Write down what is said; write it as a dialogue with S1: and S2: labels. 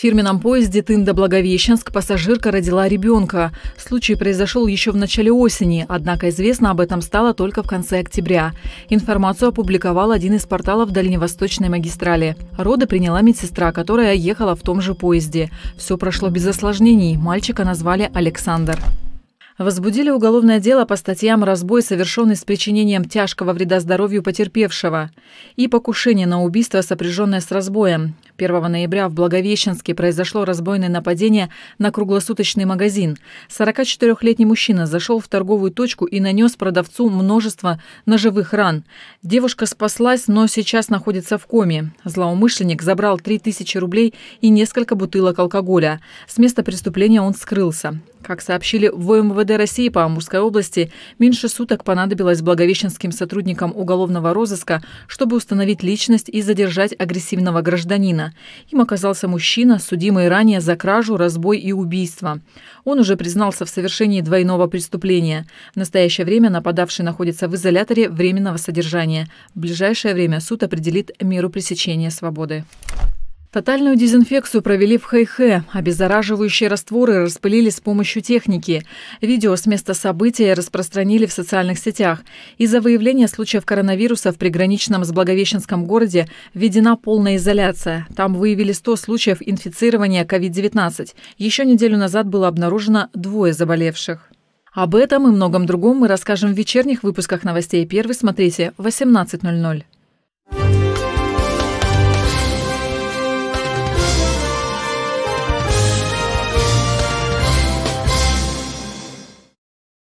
S1: фирменном поезде Тында-Благовещенск пассажирка родила ребенка. Случай произошел еще в начале осени, однако известно об этом стало только в конце октября. Информацию опубликовал один из порталов Дальневосточной магистрали. Роды приняла медсестра, которая ехала в том же поезде. Все прошло без осложнений. Мальчика назвали Александр возбудили уголовное дело по статьям «Разбой, совершенный с причинением тяжкого вреда здоровью потерпевшего» и «Покушение на убийство, сопряженное с разбоем». 1 ноября в Благовещенске произошло разбойное нападение на круглосуточный магазин. 44-летний мужчина зашел в торговую точку и нанес продавцу множество ножевых ран. Девушка спаслась, но сейчас находится в коме. Злоумышленник забрал 3000 рублей и несколько бутылок алкоголя. С места преступления он скрылся. Как сообщили в МВД России по Амурской области, меньше суток понадобилось благовещенским сотрудникам уголовного розыска, чтобы установить личность и задержать агрессивного гражданина. Им оказался мужчина, судимый ранее за кражу, разбой и убийство. Он уже признался в совершении двойного преступления. В настоящее время нападавший находится в изоляторе временного содержания. В ближайшее время суд определит меру пресечения свободы. Тотальную дезинфекцию провели в Хэйхэ. Обеззараживающие растворы распылили с помощью техники. Видео с места события распространили в социальных сетях. Из-за выявления случаев коронавируса в приграничном с Благовещенском городе введена полная изоляция. Там выявили 100 случаев инфицирования COVID-19. Еще неделю назад было обнаружено двое заболевших. Об этом и многом другом мы расскажем в вечерних выпусках новостей «Первый». Смотрите в 18.00.